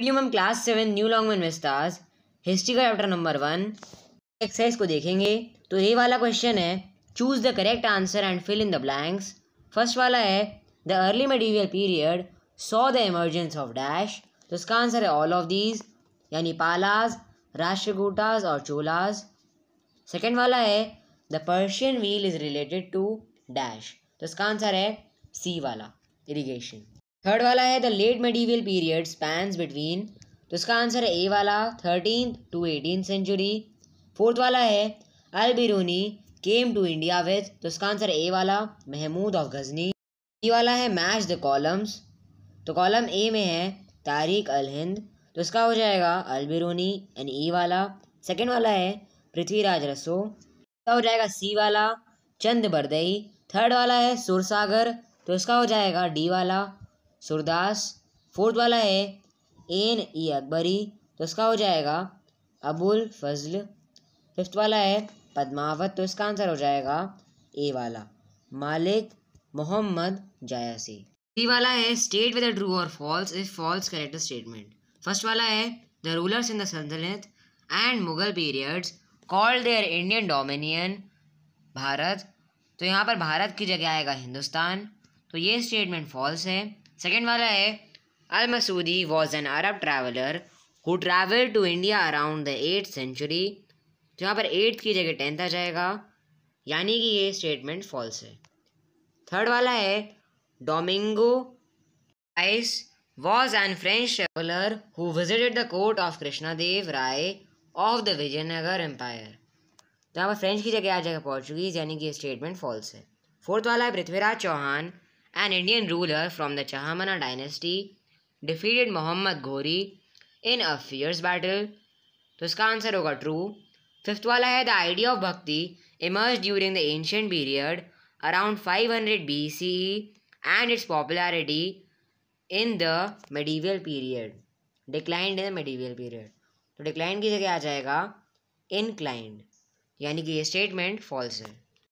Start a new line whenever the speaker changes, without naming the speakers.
Video में हम class seven new man विस्तार्स हिस्ट्री का चैप्टर नंबर वन एक्सरसाइज को देखेंगे तो ये वाला क्वेश्चन है choose the correct answer and fill in the blanks first वाला है the early medieval period saw the emergence of dash तो इसका आंसर है ऑल ऑफ दीज यानी पालाज राष्ट्रकूटाज और चोलाज सेकेंड वाला है the Persian wheel is related to dash तो इसका आंसर है सी वाला इरीगेशन थर्ड वाला है the late medieval period spans between तो इसका आंसर है ए वाला thirteen to eighteen century fourth वाला है Al Biruni came to India with तो इसका आंसर ए वाला महमूद ऑफ गजनी ई वाला है मैच द कॉलम्स तो कॉलम ए में है तारिक अल हिंद तो इसका हो जाएगा अल बिरूनी एंड ई वाला सेकेंड वाला है पृथ्वीराज रसो इसका हो जाएगा सी वाला चंद बरदई थर्ड वाला है सुरसागर तो इसका हो जाएगा डी वाला सुरदास फोर्थ वाला है एन ई अकबरी तो इसका हो जाएगा अबुल फजल फिफ्थ वाला है पद्मावत तो इसका आंसर हो जाएगा ए वाला मालिक मोहम्मद जायासी सी वाला है स्टेट विद ट्रू और false is false correct statement first वाला है the rulers in the Sultanat and Mughal periods call their Indian dominion Bharat तो यहाँ पर भारत की जगह आएगा हिंदुस्तान तो ये स्टेटमेंट फॉल्स है सेकेंड वाला है Al Masudi was an Arab traveller who travel to India around the eight century तो यहाँ पर एट्थ की जगह टेंथ आ जाएगा यानी कि ये स्टेटमेंट फॉल्स है थर्ड वाला है Domingo Paes was a French traveller who visited the court of Krishna Deva Raya of the Vijayanagar empire तो यहाँ पर फ्रेंच की जगह आ जाएगा पोर्चुगीज यानी कि ये स्टेटमेंट फॉल्स है फोर्थ वाला है Prithviraj Chauhan an Indian ruler from the Chahamana dynasty, defeated Muhammad Ghori in a fierce battle? तो इसका आंसर होगा ट्रू फिफ्थ वाला है the idea of bhakti emerge during the ancient period around 500 hundred B C and its popularity in the medieval period declined in the medieval period तो declined की जगह आ जाएगा inclined यानी कि ये स्टेटमेंट फॉल्स है